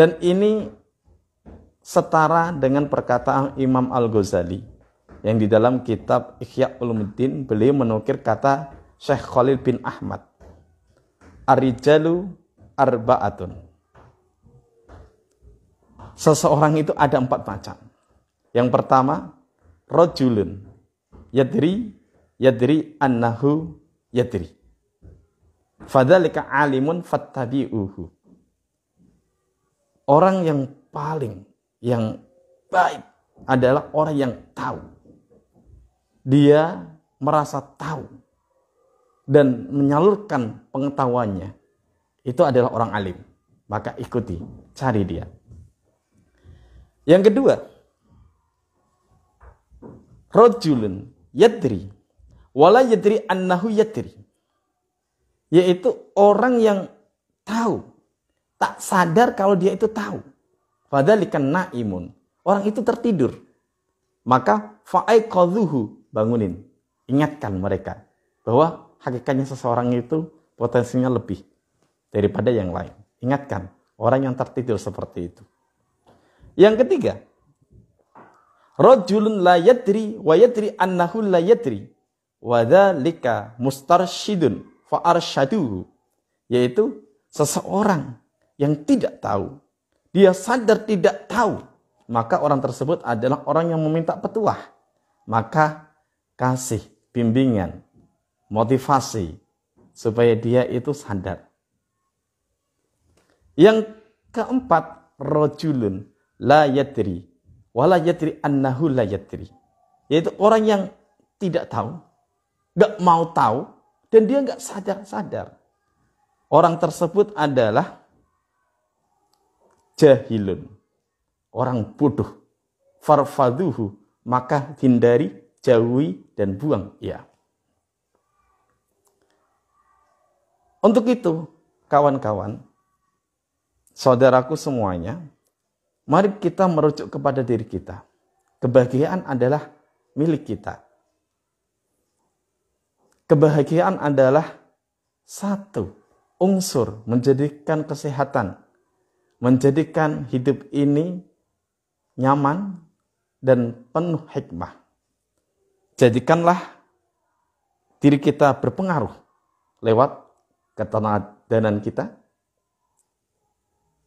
Dan ini setara dengan perkataan Imam Al-Ghazali yang di dalam kitab Ikhya Ulumuddin beliau menukir kata Syekh Khalil bin Ahmad Arijalu arba'atun Seseorang itu ada empat macam Yang pertama Rojulun Yadri Yadri annahu yadri Fadalika alimun fattabi'uhu Orang yang paling yang baik adalah orang yang tahu. Dia merasa tahu dan menyalurkan pengetahuannya. Itu adalah orang alim. Maka ikuti, cari dia. Yang kedua, rojulun yadri wala yadri annahu yadri yaitu orang yang tahu tak sadar kalau dia itu tahu. Padahal dikena imun. Orang itu tertidur. Maka fa'aiqadhuhu bangunin. Ingatkan mereka bahwa hakikatnya seseorang itu potensinya lebih daripada yang lain. Ingatkan orang yang tertidur seperti itu. Yang ketiga, rajulun la yadri wa yadri annahu la yadri wa dzalika mustarsyidun fa arsyaduhu yaitu seseorang yang tidak tahu. Dia sadar tidak tahu. Maka orang tersebut adalah orang yang meminta petuah. Maka kasih, bimbingan, motivasi. Supaya dia itu sadar. Yang keempat, rojulun la yadri. Wala yadri annahu la yadri. Yaitu orang yang tidak tahu. Gak mau tahu. Dan dia gak sadar-sadar. Orang tersebut adalah jahilun. Orang bodoh. Farfaduhu. Maka hindari, jauhi, dan buang. Ya. Untuk itu, kawan-kawan, saudaraku semuanya, mari kita merujuk kepada diri kita. Kebahagiaan adalah milik kita. Kebahagiaan adalah satu unsur menjadikan kesehatan menjadikan hidup ini nyaman dan penuh hikmah. Jadikanlah diri kita berpengaruh lewat keteladanan kita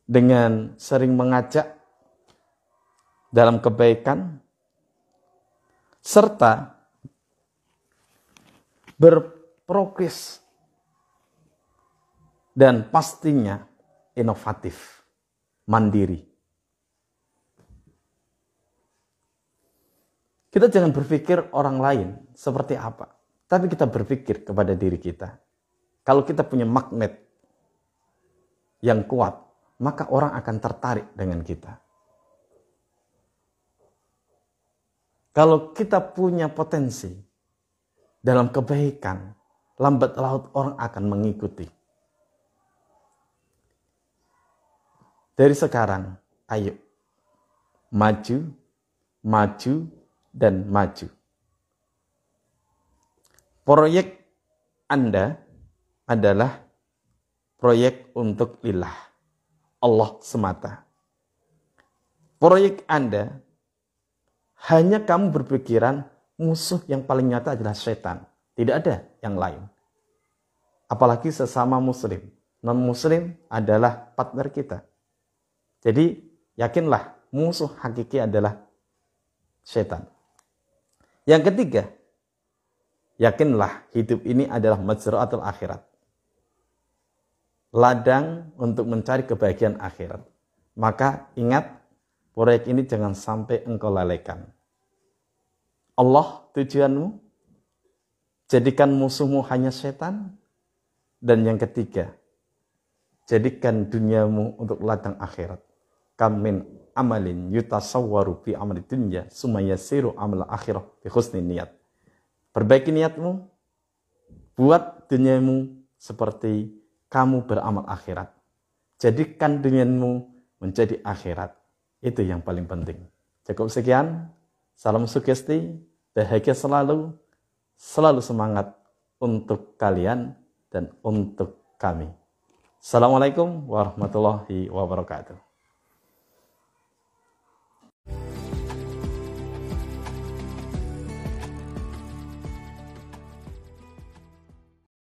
dengan sering mengajak dalam kebaikan serta berprogres dan pastinya inovatif mandiri. Kita jangan berpikir orang lain seperti apa, tapi kita berpikir kepada diri kita. Kalau kita punya magnet yang kuat, maka orang akan tertarik dengan kita. Kalau kita punya potensi dalam kebaikan, lambat laut orang akan mengikuti. Dari sekarang, ayo. Maju, maju, dan maju. Proyek Anda adalah proyek untuk lillah, Allah semata. Proyek Anda hanya kamu berpikiran musuh yang paling nyata adalah setan, tidak ada yang lain. Apalagi sesama muslim. Non-muslim adalah partner kita. Jadi yakinlah musuh hakiki adalah setan. Yang ketiga, yakinlah hidup ini adalah atau akhirat. Ladang untuk mencari kebahagiaan akhirat. Maka ingat, proyek ini jangan sampai engkau lalaikan. Allah tujuanmu, jadikan musuhmu hanya setan. Dan yang ketiga, jadikan duniamu untuk ladang akhirat kam min amalin yutasawwaru fi amali dunya summa yasiru amal akhirah bi husni niat. Perbaiki niatmu, buat duniamu seperti kamu beramal akhirat. Jadikan duniamu menjadi akhirat. Itu yang paling penting. Cukup sekian. Salam sugesti, bahagia selalu, selalu semangat untuk kalian dan untuk kami. Assalamualaikum warahmatullahi wabarakatuh.